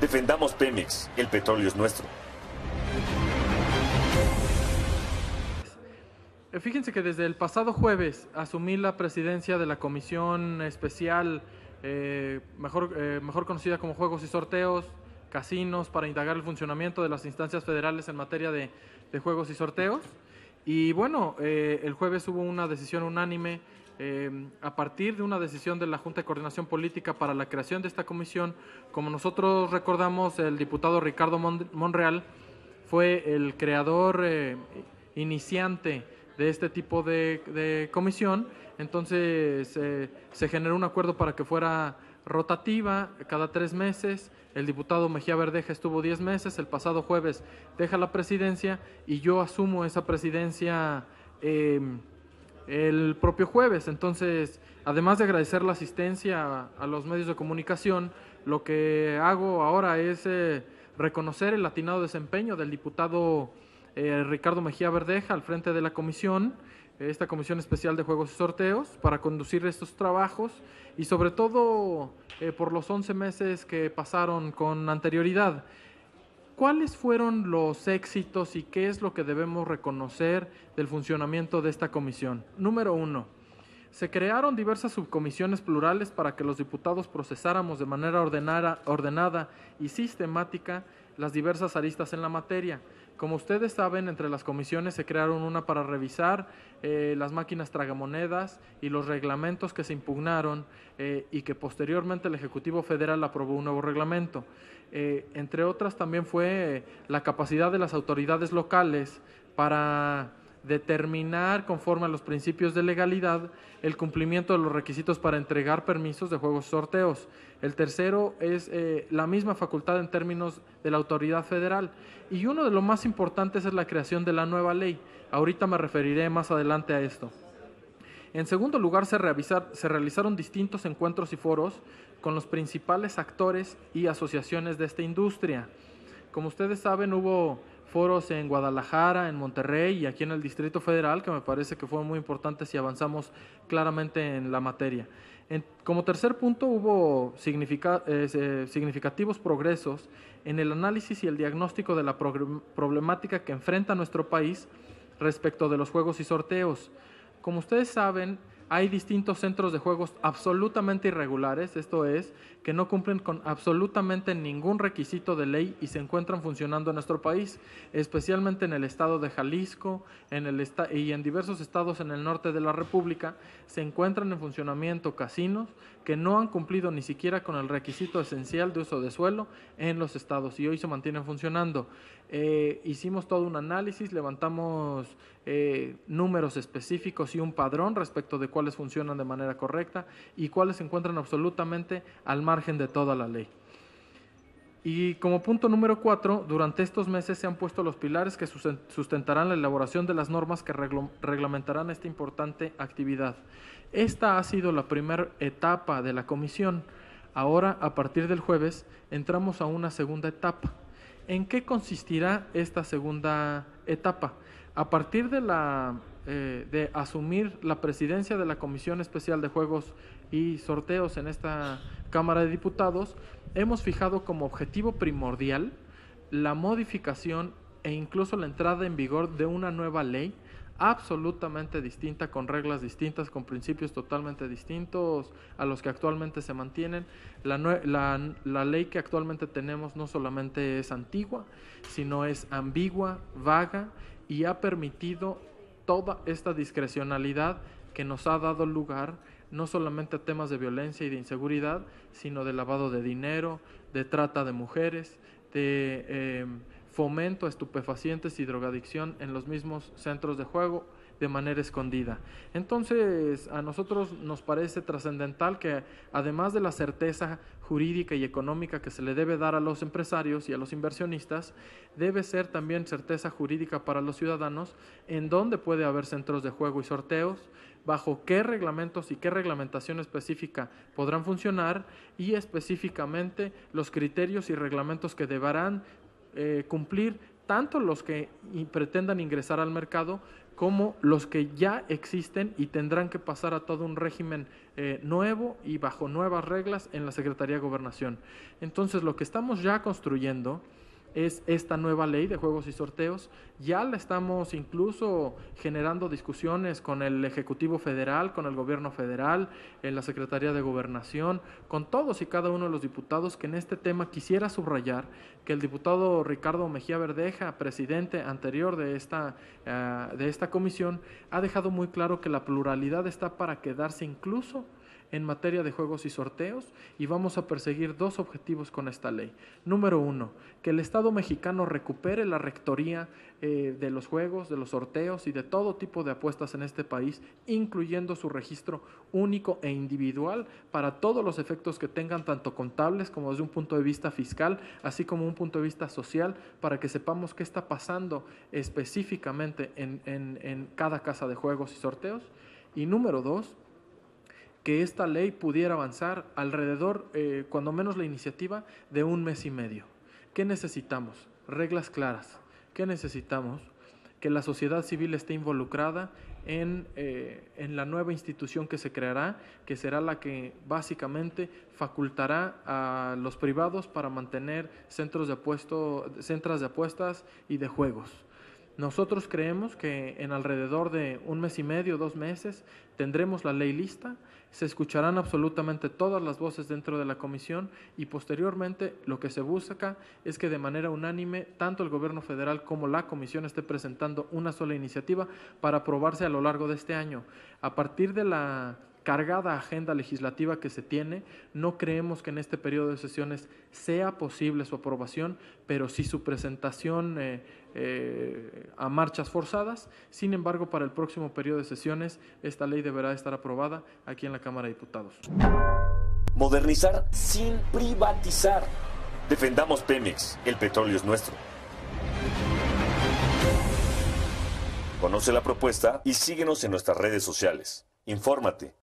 Defendamos Pemex, el petróleo es nuestro. Eh, fíjense que desde el pasado jueves asumí la presidencia de la comisión especial, eh, mejor, eh, mejor conocida como Juegos y Sorteos, Casinos, para indagar el funcionamiento de las instancias federales en materia de, juegos y sorteos. Y bueno, el jueves hubo una decisión unánime Em, a partir de una decisión de la Junta de Coordinación Política para la creación de esta comisión, como nosotros recordamos, el diputado Ricardo Monreal fue el creador eh, iniciante de este tipo de, comisión, entonces eh, se generó un acuerdo para que fuera rotativa cada tres meses. El diputado Mejía Verdeja estuvo diez meses, el pasado jueves deja la presidencia y yo asumo esa presidencia. Eh, el propio jueves. Entonces, además de agradecer la asistencia a, los medios de comunicación, lo que hago ahora es eh, reconocer el latinado desempeño del diputado eh, Ricardo Mejía Verdeja al frente de la comisión, esta comisión especial de juegos y sorteos, para conducir estos trabajos y sobre todo eh, por los 11 meses que pasaron con anterioridad. ¿cuáles fueron los éxitos y qué es lo que debemos reconocer del funcionamiento de esta comisión? Número uno, se crearon diversas subcomisiones plurales para que los diputados procesáramos de manera ordenada, ordenada y sistemática las diversas aristas en la materia. Como ustedes saben, entre las comisiones se crearon una para revisar eh, las máquinas tragamonedas y los reglamentos que se impugnaron eh, y que posteriormente el Ejecutivo Federal aprobó un nuevo reglamento. Eh, entre otras también fue la capacidad de las autoridades locales para determinar conforme a los principios de legalidad el cumplimiento de los requisitos para entregar permisos de juegos sorteos. El tercero es eh, la misma facultad en términos de la autoridad federal. Y uno de los más importantes es la creación de la nueva ley. Ahorita me referiré más adelante a esto. En segundo lugar, se, se realizaron distintos encuentros y foros con los principales actores y asociaciones de esta industria. Como ustedes saben, hubo foros en Guadalajara, en Monterrey y aquí en el Distrito Federal, que me parece que fueron muy importantes si avanzamos claramente en la materia. como tercer punto, hubo eh, significativos progresos en el análisis y el diagnóstico de la problemática que enfrenta nuestro país respecto de los juegos y sorteos. Como ustedes saben, hay distintos centros de juegos absolutamente irregulares, esto es, que no cumplen con absolutamente ningún requisito de ley y se encuentran funcionando en nuestro país, especialmente en el estado de Jalisco en el y en diversos estados en el norte de la República, se encuentran en funcionamiento casinos que no han cumplido ni siquiera con el requisito esencial de uso de suelo en los estados y hoy se mantienen funcionando. Eh, hicimos todo un análisis, levantamos eh, números específicos y un padrón respecto de cuáles funcionan de manera correcta y cuáles se encuentran absolutamente al margen de toda la ley. Y como punto número cuatro, durante estos meses se han puesto los pilares que sustentarán la elaboración de las normas que reglamentarán esta importante actividad. Esta ha sido la primera etapa de la comisión. Ahora, a partir del jueves, entramos a una segunda etapa. ¿En qué consistirá esta segunda etapa? A partir de, la, eh, de asumir la presidencia de la Comisión Especial de Juegos y Sorteos en esta Cámara de Diputados, hemos fijado como objetivo primordial la modificación e incluso la entrada en vigor de una nueva ley absolutamente distinta, con reglas distintas, con principios totalmente distintos a los que actualmente se mantienen. La, la, ley que actualmente tenemos no solamente es antigua, sino es ambigua, vaga y ha permitido toda esta discrecionalidad que nos ha dado lugar no solamente a temas de violencia y de inseguridad, sino de lavado de dinero, de trata de mujeres, de... Eh, fomento a estupefacientes y drogadicción en los mismos centros de juego de manera escondida. Entonces, a nosotros nos parece trascendental que, además de la certeza jurídica y económica que se le debe dar a los empresarios y a los inversionistas, debe ser también certeza jurídica para los ciudadanos en dónde puede haber centros de juego y sorteos, bajo qué reglamentos y qué reglamentación específica podrán funcionar y específicamente los criterios y reglamentos que deberán eh, cumplir tanto los que pretendan ingresar al mercado como los que ya existen y tendrán que pasar a todo un régimen eh, nuevo y bajo nuevas reglas en la Secretaría de Gobernación. Entonces, lo que estamos ya construyendo es esta nueva ley de juegos y sorteos. Ya la estamos incluso generando discusiones con el Ejecutivo Federal, con el Gobierno Federal, en la Secretaría de Gobernación, con todos y cada uno de los diputados que en este tema quisiera subrayar que el diputado Ricardo Mejía Verdeja, presidente anterior de esta, eh, de esta comisión, ha dejado muy claro que la pluralidad está para quedarse incluso en materia de juegos y sorteos y vamos a perseguir dos objetivos con esta ley. Número uno, que el Estado Estado mexicano recupere la rectoría eh, de los juegos, de los sorteos y de todo tipo de apuestas en este país, incluyendo su registro único e individual para todos los efectos que tengan tanto contables como desde un punto de vista fiscal, así como un punto de vista social, para que sepamos qué está pasando específicamente en, cada casa de juegos y sorteos. Y número dos, que esta ley pudiera avanzar alrededor, eh, cuando menos la iniciativa, de un mes y medio. ¿Qué necesitamos? Reglas claras. ¿Qué necesitamos? Que la sociedad civil esté involucrada eh, en, la nueva institución que se creará, que será la que básicamente facultará a los privados para mantener centros de, apuesto, centros de apuestas y de juegos. Nosotros creemos que en alrededor de un mes y medio, dos meses, tendremos la ley lista, se escucharán absolutamente todas las voces dentro de la comisión y posteriormente lo que se busca es que de manera unánime tanto el gobierno federal como la comisión esté presentando una sola iniciativa para aprobarse a lo largo de este año. A partir de la cargada agenda legislativa que se tiene, no creemos que en este periodo de sesiones sea posible su aprobación, pero sí su presentación eh, eh, a marchas forzadas. Sin embargo, para el próximo periodo de sesiones, esta ley deberá estar aprobada aquí en la Cámara de Diputados. Modernizar sin privatizar. Defendamos Pemex, el petróleo es nuestro. Conoce la propuesta y síguenos en nuestras redes sociales. Infórmate.